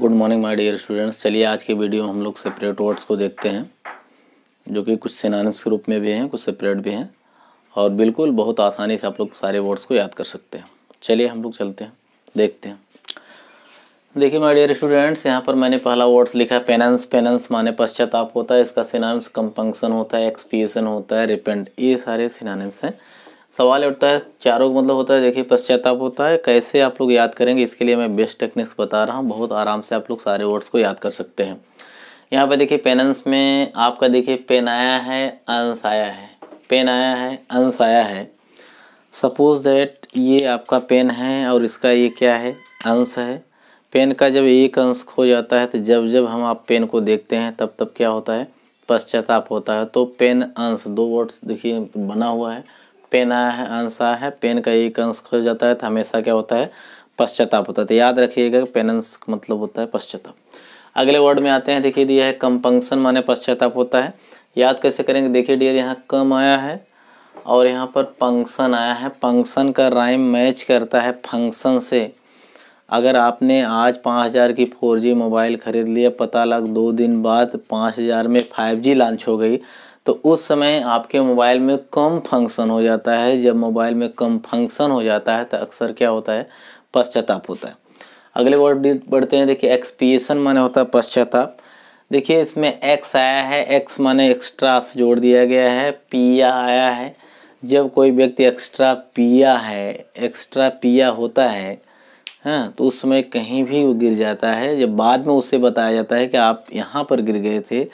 good morning my dear students चलिए आज के वीडियो में हम लोग सेपरेट वर्ड्स को देखते हैं जो कि कुछ सिनानिम्स के रूप में भी हैं कुछ सेपरेट भी हैं और बिल्कुल बहुत आसानी से आप लोग सारे वर्ड्स को याद कर सकते हैं चलिए हम लोग चलते हैं देखते हैं देखिए माय डियर स्टूडेंट्स यहाँ पर मैंने पहला वर्ड्स लिखा है पेनेंस पेनेंस माने पश्चाताप होता है इसका सिनानिम्स कंपंक्शन होता है एक्सपीएसन होता है रिपेंट ये सारे सिनानिम्स हैं सवाल उठता है चारों का मतलब होता है देखिए पश्चाताप होता है कैसे आप लोग याद करेंगे इसके लिए मैं बेस्ट टेक्निक्स बता रहा हूँ बहुत आराम से आप लोग सारे वर्ड्स को याद कर सकते हैं यहाँ पर देखिए पेनेंस में आपका देखिए पेन आया है अंश आया है पेन आया है अंश आया है सपोज दैट ये आपका पेन है और इसका ये क्या है अंश है पेन का जब एक अंश खो जाता है तो जब जब हम आप पेन को देखते हैं तब तब क्या होता है पश्चाताप होता है तो पेन अंश दो वर्ड्स देखिए बना हुआ है पेन आया है आया है पेन का एक अंश खो जाता है तो हमेशा क्या होता है पश्चाताप होता है तो याद रखिएगा पेन अंश मतलब होता है पश्चाताप अगले वर्ड में आते हैं देखिए दिया है कंपंक्शन माने पश्चाताप होता है याद कैसे करेंगे देखिए डियर यहाँ कम आया है और यहाँ पर पंक्शन आया है पंक्शन का राइम मैच करता है फंक्शन से अगर आपने आज पाँच हज़ार की फोर जी मोबाइल ख़रीद लिया पता लग दो दिन बाद पाँच हज़ार में फाइव जी लॉन्च हो गई तो उस समय आपके मोबाइल में कम फंक्शन हो जाता है जब मोबाइल में कम फंक्शन हो जाता है तो अक्सर क्या होता है पश्चाताप होता है अगले वर्ड बढ़ते हैं देखिए एक्सपीएसन माने होता है पश्चाताप देखिए इसमें एक्स आया है एक्स माने एक्स्ट्रा जोड़ दिया गया है पिया आया है जब कोई व्यक्ति एक्स्ट्रा पिया है एक्स्ट्रा पिया होता है हाँ तो उस समय कहीं भी वो गिर जाता है जब बाद में उसे बताया जाता है कि आप यहाँ पर गिर गए थे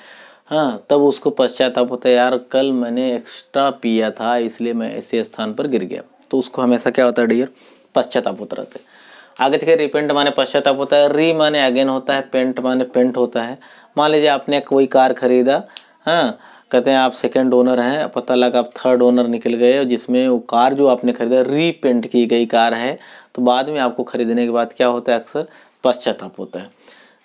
हाँ तब उसको पश्चाताप होता है यार कल मैंने एक्स्ट्रा पिया था इसलिए मैं ऐसे स्थान पर गिर गया तो उसको हमेशा क्या होता है डियर पश्चाताप होता रहता है आगे देखिए रिपेंट माने पश्चाताप होता है री माने अगेन होता है पेंट माने पेंट होता है मान लीजिए आपने कोई कार खरीदा हाँ कहते हैं आप सेकेंड ओनर हैं पता लगा आप थर्ड ओनर निकल गए और जिसमें वो कार जो आपने खरीदा रीपेंट की गई कार है तो बाद में आपको खरीदने के बाद क्या होता है अक्सर पश्चाताप होता है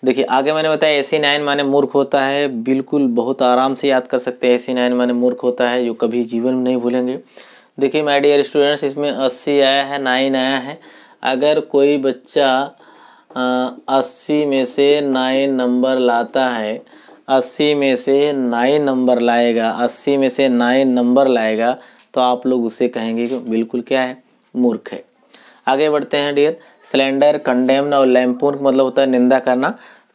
देखिए आगे मैंने बताया ऐसी नाइन माने मूर्ख होता है बिल्कुल बहुत आराम से याद कर सकते हैं ऐसी नाइन माने मूर्ख होता है जो कभी जीवन में नहीं भूलेंगे देखिए माय डियर स्टूडेंट्स इसमें अस्सी आया है नाइन आया है अगर कोई बच्चा अस्सी में से नाइन नंबर लाता है अस्सी में से नाइन नंबर लाएगा अस्सी में से नाइन नंबर लाएगा तो आप लोग उसे कहेंगे कि बिल्कुल क्या है मूर्ख है आगे बढ़ते हैं डियर सिलेंडर कंडेम और लैम्पून मतलब होता है निंदा करना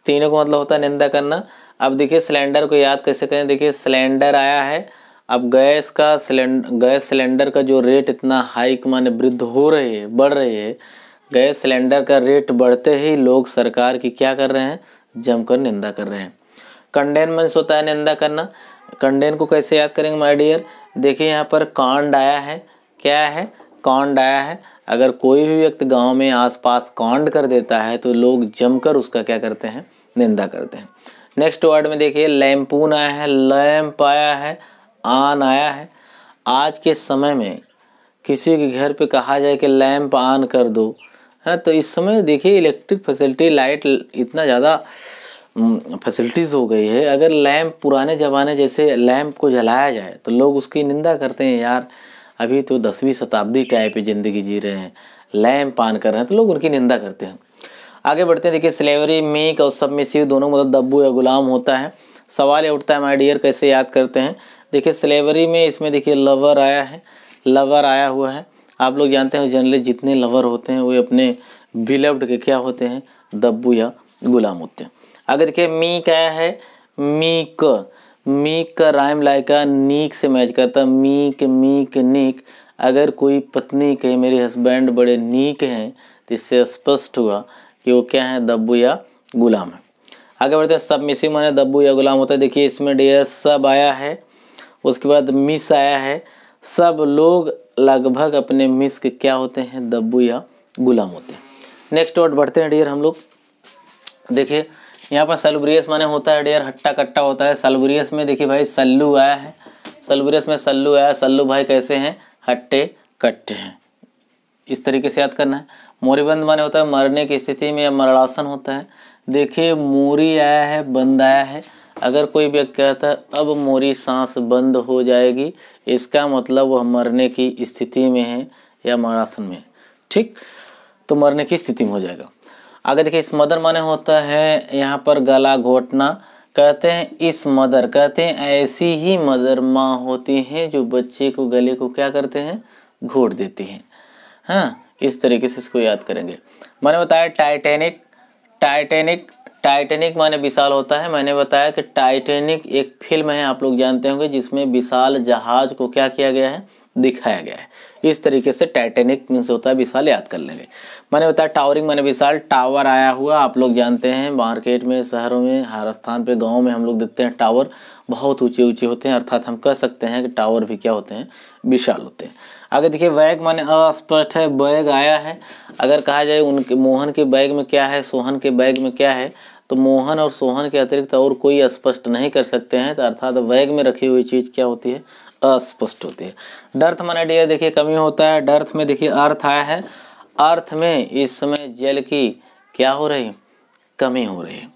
तीनों को मतलब होता है निंदा करना अब देखिए सिलेंडर को याद कैसे करें देखिए सिलेंडर आया है अब गैस का सिलेंडर गैस सिलेंडर का जो रेट इतना हाई माने वृद्ध हो रही है बढ़ रही है गैस सिलेंडर का रेट बढ़ते ही लोग सरकार की क्या कर रहे हैं जमकर निंदा कर रहे हैं कंडेन मंस होता है निंदा करना कंडेन को कैसे याद करेंगे माय डियर देखिए यहाँ पर कांड आया है क्या है कॉन्ड आया है अगर कोई भी व्यक्ति गांव में आसपास कांड कर देता है तो लोग जमकर उसका क्या करते हैं निंदा करते हैं नेक्स्ट वर्ड में देखिए लैम्पून आया है लैम्प आया है आन आया है आज के समय में किसी के घर पे कहा जाए कि लैम्प आन कर दो है हाँ, तो इस समय देखिए इलेक्ट्रिक फैसिलिटी लाइट इतना ज़्यादा फैसिलिटीज़ हो गई है अगर लैम्प पुराने ज़माने जैसे लैम्प को जलाया जाए तो लोग उसकी निंदा करते हैं यार अभी तो दसवीं शताब्दी टाइप ज़िंदगी जी रहे हैं लैम पान कर रहे हैं तो लोग उनकी निंदा करते हैं आगे बढ़ते हैं देखिए स्लेवरी मेक और सब मिसिव दोनों मतलब दब्बू या गुलाम होता है सवाल ये उठता है माई डियर कैसे याद करते हैं देखिए स्लेवरी में इसमें देखिए लवर आया है लवर आया हुआ है आप लोग जानते हैं जनरली जितने लवर होते हैं वे अपने बिलव्ड के क्या होते हैं दब्बू या गुलाम होते हैं आगे देखिए मीक आया है मीक मीक का राइम लायका नीक से मैच करता मीक मीक नीक अगर कोई पत्नी कहे मेरे हस्बैंड बड़े नीक हैं तो इससे स्पष्ट हुआ कि वो क्या है दब्बू या गुलाम है आगे बढ़ते हैं सब मिसी माने दब्बू या गुलाम होता है देखिए इसमें डेयर सब आया है उसके बाद मिस आया है सब लोग लगभग अपने मिस के क्या होते हैं दब्बू या गुलाम होते हैं नेक्स्ट वर्ड बढ़ते हैं डियर हम लोग देखिए यहाँ पर सलब्रियस माने होता है डेयर हट्टा कट्टा होता है सलब्रियस में देखिए भाई सल्लू आया है सलब्रियस में सल्लू आया सल्लू भाई कैसे हैं हट्टे कट्टे हैं इस तरीके से याद करना है मोरीबंद माने होता है मरने की स्थिति में या मरणासन होता है देखिए मोरी आया है बंद आया है अगर कोई व्यक्ति कहता है अब मोरी सांस बंद हो जाएगी इसका मतलब वह मरने की स्थिति में है या मरणासन में ठीक तो मरने की स्थिति में हो जाएगा आगे देखिए इस मदर माने होता है यहाँ पर गला घोटना कहते हैं इस मदर कहते हैं ऐसी ही मदर माँ होती हैं जो बच्चे को गले को क्या करते हैं घोट देती हैं हाँ इस तरीके से इसको याद करेंगे मैंने बताया टाइटेनिक टाइटेनिक टाइटेनिक माने विशाल होता है मैंने बताया कि टाइटेनिक एक फिल्म है आप लोग जानते होंगे जिसमें विशाल जहाज को क्या किया गया है दिखाया गया है इस तरीके से टाइटेनिक मीन्स होता है विशाल याद कर लेंगे मैंने बताया टावरिंग मैंने विशाल टावर आया हुआ आप लोग जानते हैं मार्केट में शहरों में हर स्थान पे गांव में हम लोग देखते हैं टावर बहुत ऊंचे ऊंचे होते हैं अर्थात हम कह सकते हैं कि टावर भी क्या होते हैं विशाल होते हैं आगे देखिए बैग माने अस्पष्ट है बैग आया है अगर कहा जाए उनके मोहन के बैग में क्या है सोहन के बैग में क्या है तो मोहन और सोहन के अतिरिक्त और कोई स्पष्ट नहीं कर सकते हैं तो अर्थात बैग में रखी हुई चीज़ क्या होती है अस्पष्ट होती है डर्थ माने डी देखिए कमी होता है डर्थ में देखिए अर्थ आया है अर्थ में इस समय जल की क्या हो रही कमी हो रही है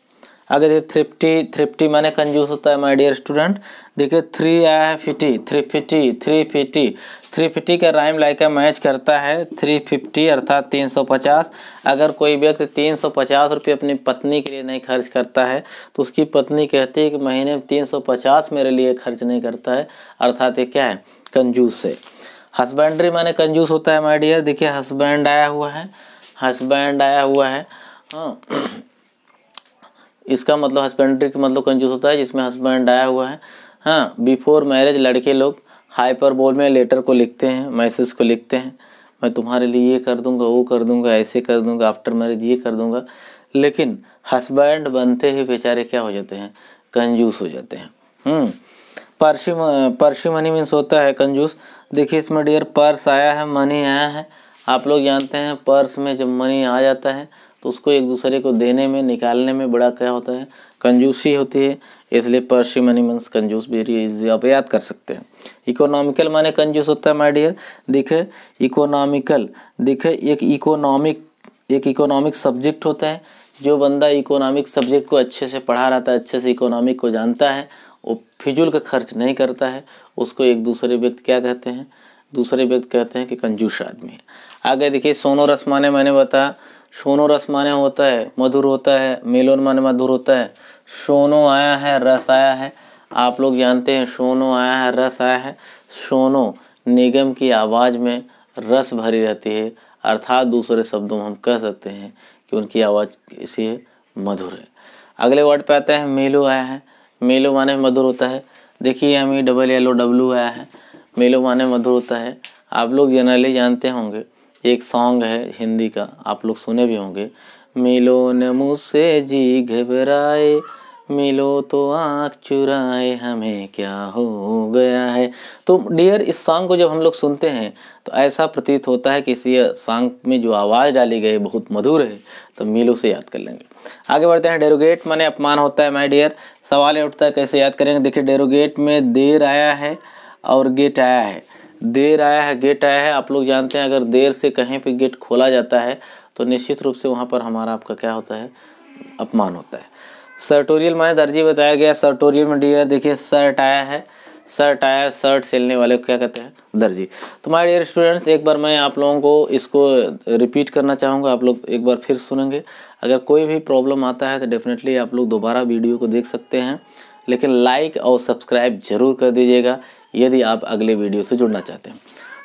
अगर ये थ्रिफ्टी थ्रिफ्टी माने कंजूस होता है माय डियर स्टूडेंट देखिए थ्री आया है fifty three fifty three fifty three fifty का राइम लाइका मैच करता है थ्री फिफ्टी अर्थात तीन सौ पचास अगर कोई व्यक्ति तीन सौ पचास रुपये अपनी पत्नी के लिए नहीं खर्च करता है तो उसकी पत्नी कहती है कि महीने में तीन सौ पचास मेरे लिए खर्च नहीं करता है अर्थात ये क्या है कंजूस है हस्बैंड्री माने कंजूस होता है माय डियर देखिए हस्बैंड आया हुआ है हस्बैंड आया हुआ है हाँ इसका मतलब हस्बैंड्री का मतलब कंजूस होता है जिसमें हस्बैंड आया हुआ है हाँ बिफोर मैरिज लड़के लोग हाइपरबोल में लेटर को लिखते हैं मैसेज को लिखते हैं मैं तुम्हारे लिए ये कर दूंगा वो कर दूंगा ऐसे कर दूंगा आफ्टर मैरिज ये कर दूंगा लेकिन हस्बैंड बनते ही बेचारे क्या हो जाते हैं कंजूस हो जाते हैं पर्शी पर्शी मनी मीन्स होता है कंजूस देखिए इसमें डियर पर्स आया है मनी आया है आप लोग जानते हैं पर्स में जब मनी आ जाता है तो उसको एक दूसरे को देने में निकालने में बड़ा क्या होता है कंजूसी होती है इसलिए पर्सी मनी मीन्स कंजूस रही इजी आप याद कर सकते हैं इकोनॉमिकल माने कंजूस होता है माय डियर देखे इकोनॉमिकल देखे एक इकोनॉमिक एक इकोनॉमिक सब्जेक्ट होता है जो बंदा इकोनॉमिक सब्जेक्ट को अच्छे से पढ़ा रहता है अच्छे से इकोनॉमिक को जानता है वो फिजुल का खर्च नहीं करता है उसको एक दूसरे व्यक्ति क्या कहते हैं दूसरे व्यक्ति कहते हैं कि कंजूस आदमी है आगे देखिए सोनो रस माने मैंने बताया सोनो रस माने होता है मधुर होता है मेलोन माने मधुर होता है सोनो आया है रस आया है आप लोग जानते हैं सोनो आया है रस आया है सोनो निगम की आवाज़ में रस भरी रहती है अर्थात दूसरे शब्दों में हम कह सकते हैं कि उनकी आवाज़ इसी मधुर है अगले वर्ड पे आता है मेलो आया है मेलो माने मधुर होता है देखिए M E double L O W आया है मेलो माने मधुर होता है आप लोग जनरली जानते होंगे एक सॉन्ग है हिंदी का आप लोग सुने भी होंगे मिलो ने मुझसे जी घबराए मिलो तो आँख चुराए हमें क्या हो गया है तो डियर इस सॉन्ग को जब हम लोग सुनते हैं तो ऐसा प्रतीत होता है कि इसी सॉन्ग में जो आवाज़ डाली गई बहुत मधुर है तो मिलो से याद कर लेंगे आगे बढ़ते हैं डेरोगेट माने अपमान होता है माय डियर सवाल ये उठता है कैसे याद करेंगे देखिए डेरोगेट में देर आया है और गेट आया है देर आया है गेट आया है आप लोग जानते हैं अगर देर से कहीं पर गेट खोला जाता है तो निश्चित रूप से वहाँ पर हमारा आपका क्या होता है अपमान होता है सर्टोरियल माने दर्जी बताया गया सर्टोरियल में डियर देखिए सर्ट आया है शर्ट आया शर्ट सिलने वाले को क्या कहते हैं दर्जी तो माय डियर स्टूडेंट्स एक बार मैं आप लोगों को इसको रिपीट करना चाहूँगा आप लोग एक बार फिर सुनेंगे अगर कोई भी प्रॉब्लम आता है तो डेफिनेटली आप लोग दोबारा वीडियो को देख सकते हैं लेकिन लाइक और सब्सक्राइब जरूर कर दीजिएगा यदि आप अगले वीडियो से जुड़ना चाहते हैं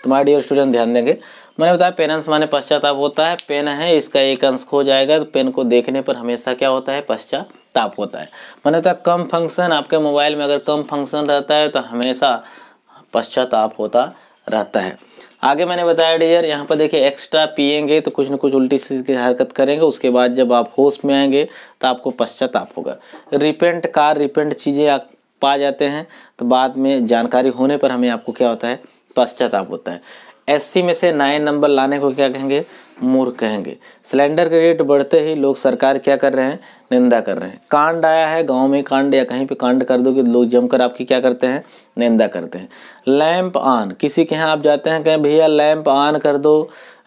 तो माय डियर स्टूडेंट ध्यान देंगे मैंने बताया पेनेंस माने पश्चाताप होता है पेन है इसका एक अंश खो जाएगा तो पेन को देखने पर हमेशा क्या होता है पश्चात ताप होता है मान्यता तो कम फंक्शन आपके मोबाइल में अगर कम फंक्शन रहता है तो हमेशा पश्चाताप होता रहता है आगे मैंने बताया डियर यहाँ पर देखिए एक्स्ट्रा पियेंगे तो कुछ ना कुछ उल्टी चीज़ की हरकत करेंगे उसके बाद जब आप होश में आएंगे तो आपको पश्चाताप होगा रिपेंट कार रिपेंट चीज़ें आप पा जाते हैं तो बाद में जानकारी होने पर हमें आपको क्या होता है पश्चाताप होता है अस्सी में से नए नंबर लाने को क्या कहेंगे मूर्ख कहेंगे सिलेंडर के रेट बढ़ते ही लोग सरकार क्या कर रहे हैं निंदा कर रहे हैं कांड आया है गांव में कांड या कहीं पे कांड कर दो कि तो लोग जमकर आपकी क्या करते हैं निंदा करते हैं लैंप ऑन किसी के यहाँ आप जाते हैं कहें भैया लैंप ऑन कर दो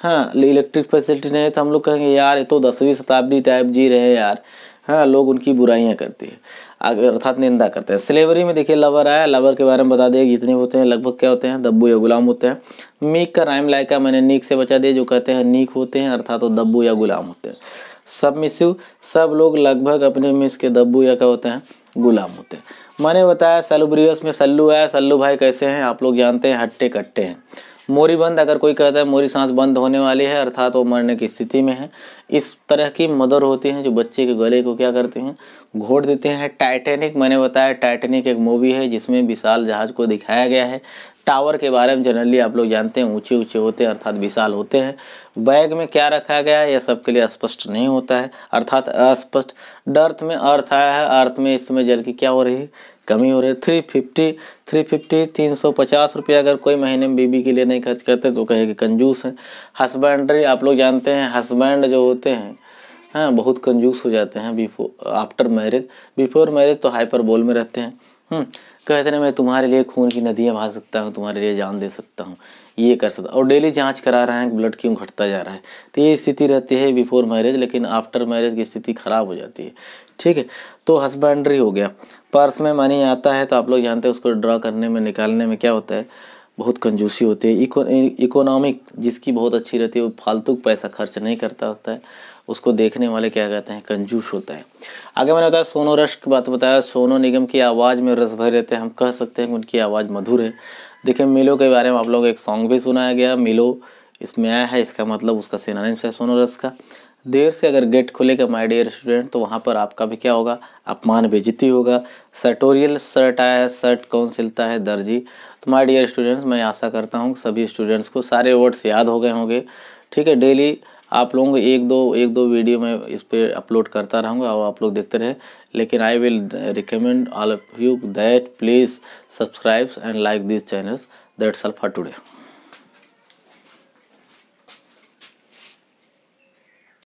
हाँ इलेक्ट्रिक फैसिलिटी नहीं तो हम लोग कहेंगे यार ये तो दसवीं शताब्दी टाइप जी रहे हैं यार हाँ लोग उनकी बुराइयाँ करती है आगे अर्थात निंदा करते हैं स्लेवरी में देखिए लवर आया लवर के बारे में बता दिया जितने होते हैं लगभग क्या होते हैं दब्बू या गुलाम होते हैं मीक का राइम लायका मैंने नीक से बचा दिया जो कहते हैं नीक होते हैं अर्थात वो दब्बू या गुलाम होते हैं सब मिसू सब लोग लगभग अपने मिस के दब्बू या क्या होते हैं गुलाम होते हैं मैंने बताया सलुब्रियस में सल्लू आया सल्लू भाई कैसे हैं आप लोग जानते हैं हट्टे कट्टे हैं मोरी बंद अगर कोई कहता है मोरी सांस बंद होने वाली है अर्थात वो मरने की स्थिति में है इस तरह की मदर होती हैं जो बच्चे के गले को क्या करते हैं घोट देते हैं टाइटेनिक मैंने बताया टाइटेनिक एक मूवी है जिसमें विशाल जहाज को दिखाया गया है टावर के बारे में जनरली आप लोग जानते हैं ऊंचे ऊंचे होते हैं अर्थात विशाल होते हैं बैग में क्या रखा गया है यह सबके लिए स्पष्ट नहीं होता है अर्थात अस्पष्ट डर्थ में अर्थ आया है अर्थ में इस समय जल की क्या हो रही है कमी हो रही है थ्री फिफ्टी थ्री फिफ्टी तीन सौ पचास रुपये अगर कोई महीने में बीबी के लिए नहीं खर्च करते तो कहेगी कंजूस है हस्बैंड्री आप लोग जानते हैं हस्बैंड जो होते हैं हाँ बहुत कंजूस हो जाते हैं before after marriage before marriage तो हाइपर बोल में रहते हैं हम्म, कहते ना मैं तुम्हारे लिए खून की नदियाँ बहा सकता हूँ तुम्हारे लिए जान दे सकता हूँ ये कर सकता और डेली जांच करा रहे हैं ब्लड क्यों घटता जा रहा है तो ये स्थिति रहती है बिफोर मैरिज लेकिन आफ्टर मैरिज की स्थिति ख़राब हो जाती है ठीक है तो हस्बेंड्री हो गया पर्स में मनी आता है तो आप लोग जानते हैं उसको ड्रा करने में निकालने में क्या होता है बहुत कंजूसी होती है इकोनॉमिक जिसकी बहुत अच्छी रहती है वो फालतू पैसा खर्च नहीं करता होता है उसको देखने वाले क्या कहते हैं कंजूस होता है आगे मैंने बताया सोनो रश की बात बताया सोनो निगम की आवाज़ में रस भर रहते हैं हम कह सकते हैं कि उनकी आवाज़ मधुर है देखिए मिलो के बारे में आप लोगों को एक सॉन्ग भी सुनाया गया मिलो इसमें आया है इसका मतलब उसका सेना है सोनो रस का देर से अगर गेट खुलेगा माय डियर स्टूडेंट तो वहाँ पर आपका भी क्या होगा अपमान बेजती होगा सर्टोरियल शर्ट आया है शर्ट कौन सिलता है दर्जी तो माय डियर स्टूडेंट्स मैं आशा करता हूँ सभी स्टूडेंट्स को सारे वर्ड्स याद हो गए होंगे ठीक है डेली आप लोगों को एक दो एक दो वीडियो में इस पर अपलोड करता रहूँगा और आप लोग देखते रहे लेकिन I will recommend all of you that please subscribes and like this channels that's all for today